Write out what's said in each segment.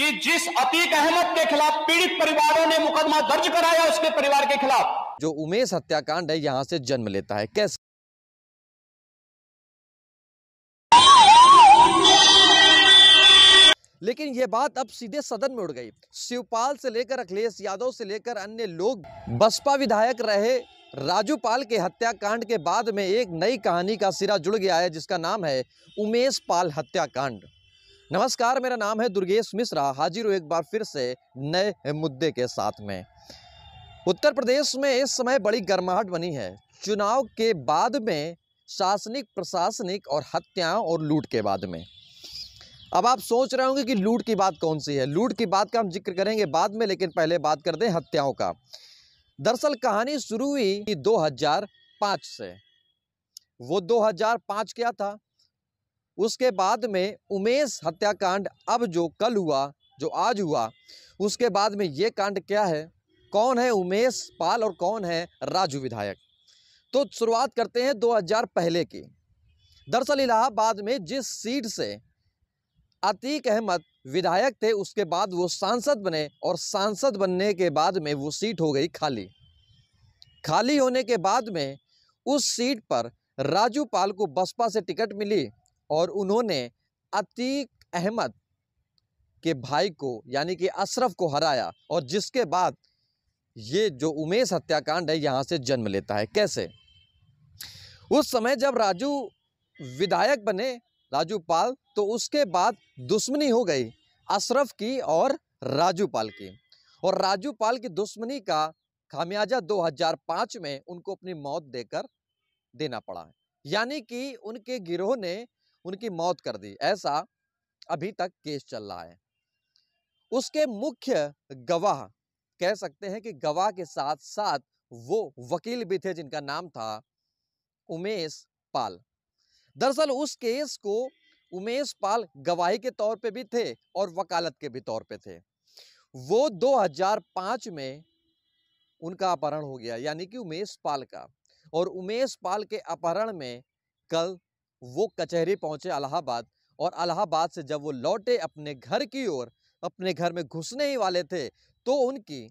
कि जिस अतीक अहमद के खिलाफ पीड़ित परिवारों ने मुकदमा दर्ज कराया उसके परिवार के खिलाफ जो उमेश हत्याकांड है यहाँ से जन्म लेता है कैसे लेकिन यह बात अब सीधे सदन में उड़ गई शिवपाल से लेकर अखिलेश यादव से लेकर अन्य लोग बसपा विधायक रहे राजू पाल के हत्याकांड के बाद में एक नई कहानी का सिरा जुड़ गया है जिसका नाम है उमेश पाल हत्याकांड नमस्कार मेरा नाम है दुर्गेश मिश्रा हाजिर हूँ एक बार फिर से नए मुद्दे के साथ में उत्तर प्रदेश में इस समय बड़ी गर्माहट बनी है चुनाव के बाद में शासनिक प्रशासनिक और हत्याओं और लूट के बाद में अब आप सोच रहे होंगे कि लूट की बात कौन सी है लूट की बात का हम जिक्र करेंगे बाद में लेकिन पहले बात कर दें हत्याओं का दरअसल कहानी शुरू हुई दो से वो 2005 क्या था उसके बाद में उमेश हत्याकांड अब जो कल हुआ जो आज हुआ उसके बाद में ये कांड क्या है कौन है उमेश पाल और कौन है राजू विधायक तो शुरुआत करते हैं 2000 पहले की दरअसल इलाहाबाद में जिस सीट से अतीक अहमद विधायक थे उसके बाद वो सांसद बने और सांसद बनने के बाद में वो सीट हो गई खाली खाली होने के बाद में उस सीट पर राजू पाल को बसपा से टिकट मिली और उन्होंने अतीक अहमद के भाई को यानी कि अशरफ को हराया और जिसके बाद ये जो उमेश हत्याकांड है यहाँ से जन्म लेता है कैसे उस समय जब राजू विधायक बने राजू पाल तो उसके बाद दुश्मनी हो गई अशरफ की और राजू पाल की और राजू पाल की दुश्मनी का खामियाजा 2005 में उनको अपनी मौत देकर देना पड़ा यानी कि उनके गिरोह ने उनकी मौत कर दी ऐसा अभी तक केस चल रहा है उसके मुख्य गवाह कह सकते हैं कि गवाह के साथ साथ वो वकील भी थे जिनका नाम था उमेश पाल दरअसल उस केस को उमेश पाल गवाही के तौर पे भी थे और वकालत के भी तौर पे थे वो 2005 में उनका अपहरण हो गया यानी कि उमेश पाल का और उमेश पाल के अपहरण में कल वो कचहरी पहुंचे अलाहाबाद और अलाहाबाद से जब वो लौटे अपने घर की ओर अपने घर में घुसने ही वाले थे तो उनकी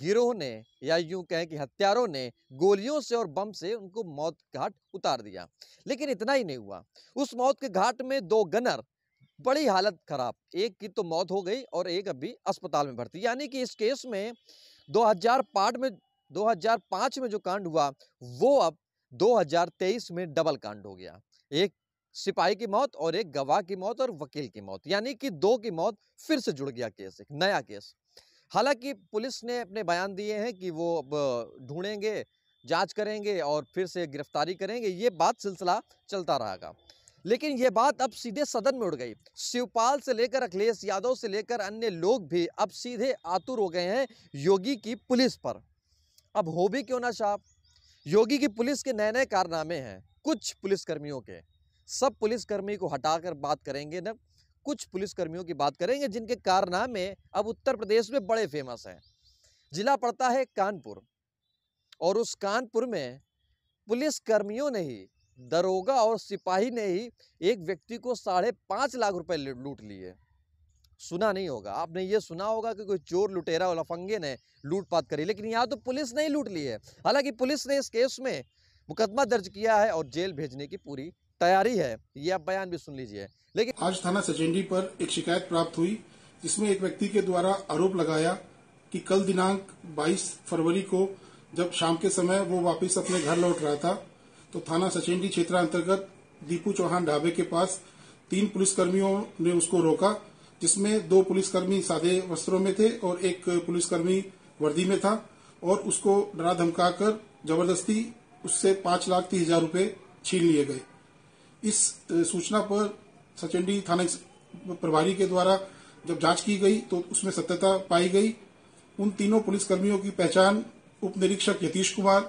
गिरोह ने या यूं कहें कि हत्यारों ने गोलियों से और बम से उनको मौत घाट उतार दिया लेकिन इतना ही नहीं हुआ उस मौत के घाट में दो गनर बड़ी हालत खराब एक की तो मौत हो गई और एक अभी अस्पताल में भर्ती यानी कि इस केस में 2005 में 2005 में जो कांड हुआ वो अब 2023 में डबल कांड हो गया एक सिपाही की मौत और एक गवाह की मौत और वकील की मौत यानी कि दो की मौत फिर से जुड़ गया केस एक नया केस हालांकि पुलिस ने अपने बयान दिए हैं कि वो अब ढूंढेंगे जांच करेंगे और फिर से गिरफ्तारी करेंगे ये बात सिलसिला चलता रहेगा लेकिन ये बात अब सीधे सदन में उड़ गई शिवपाल से लेकर अखिलेश यादव से लेकर अन्य लोग भी अब सीधे आतुर हो गए हैं योगी की पुलिस पर अब हो भी क्यों ना साहब योगी की पुलिस के नए नए कारनामे हैं कुछ पुलिसकर्मियों के सब पुलिसकर्मी को हटाकर बात करेंगे ना कुछ पुलिसकर्मियों की बात करेंगे जिनके कारनामे अब उत्तर प्रदेश में बड़े फेमस हैं जिला पड़ता है कानपुर और उस कानपुर में पुलिसकर्मियों ने ही दरोगा और सिपाही ने ही एक व्यक्ति को साढ़े पाँच लाख रुपए लूट लिए सुना नहीं होगा आपने ये सुना होगा कि कोई चोर लुटेरा और लफंगे ने लूटपाट करी लेकिन यहाँ तो पुलिस ने ही लूट ली है हालांकि पुलिस ने इस केस में मुकदमा दर्ज किया है और जेल भेजने की पूरी तैयारी है ये आप बयान भी सुन लीजिए लेकिन आज थाना सचेंडी पर एक शिकायत प्राप्त हुई जिसमें एक व्यक्ति के द्वारा आरोप लगाया कि कल दिनांक 22 फरवरी को जब शाम के समय वो वापस अपने घर लौट रहा था तो थाना सचेंडी क्षेत्र अंतर्गत दीपू चौहान ढाबे के पास तीन पुलिसकर्मियों ने उसको रोका जिसमें दो पुलिसकर्मी सादे वस्त्रों में थे और एक पुलिसकर्मी वर्दी में था और उसको डरा धमका कर जबरदस्ती उससे पांच लाख तीस हजार रूपये छीन लिए गए इस सूचना पर सचंडी थाना प्रभारी के द्वारा जब जांच की गई तो उसमें सत्यता पाई गई उन तीनों पुलिसकर्मियों की पहचान उप निरीक्षक यतीश कुमार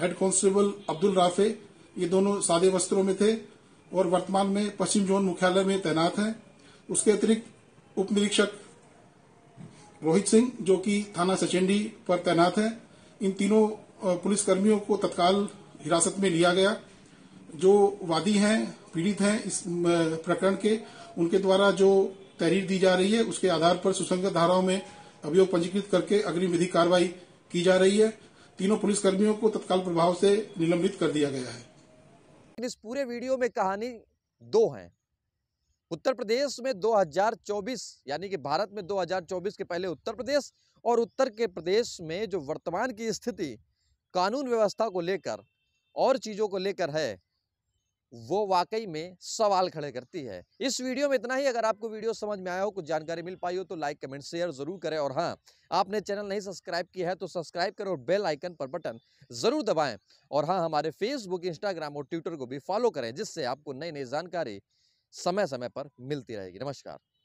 हेड कांस्टेबल अब्दुल राफे ये दोनों सादे वस्त्रों में थे और वर्तमान में पश्चिम जोन मुख्यालय में तैनात हैं उसके अतिरिक्त उप निरीक्षक रोहित सिंह जो कि थाना सचेंडी पर तैनात है इन तीनों पुलिस कर्मियों को तत्काल हिरासत में लिया गया जो वादी हैं पीड़ित हैं इस प्रकरण के उनके द्वारा जो तहरीर दी जा रही है उसके आधार पर सुसंगत धाराओं में अभियोग पंजीकृत करके अग्रिम विधि कार्रवाई की जा रही है तीनों पुलिस कर्मियों को तत्काल प्रभाव से निलंबित कर दिया गया है इस पूरे वीडियो में कहानी दो है उत्तर प्रदेश में 2024 यानी कि भारत में 2024 के पहले उत्तर प्रदेश और उत्तर के प्रदेश में जो वर्तमान की स्थिति कानून व्यवस्था को लेकर और चीज़ों को लेकर है वो वाकई में सवाल खड़े करती है इस वीडियो में इतना ही अगर आपको वीडियो समझ में आया हो कुछ जानकारी मिल पाई हो तो लाइक कमेंट शेयर जरूर करें और हाँ आपने चैनल नहीं सब्सक्राइब किया है तो सब्सक्राइब करें और बेल आइकन पर बटन जरूर दबाएं और हाँ हमारे फेसबुक इंस्टाग्राम और ट्विटर को भी फॉलो करें जिससे आपको नई नई जानकारी समय समय पर मिलती रहेगी नमस्कार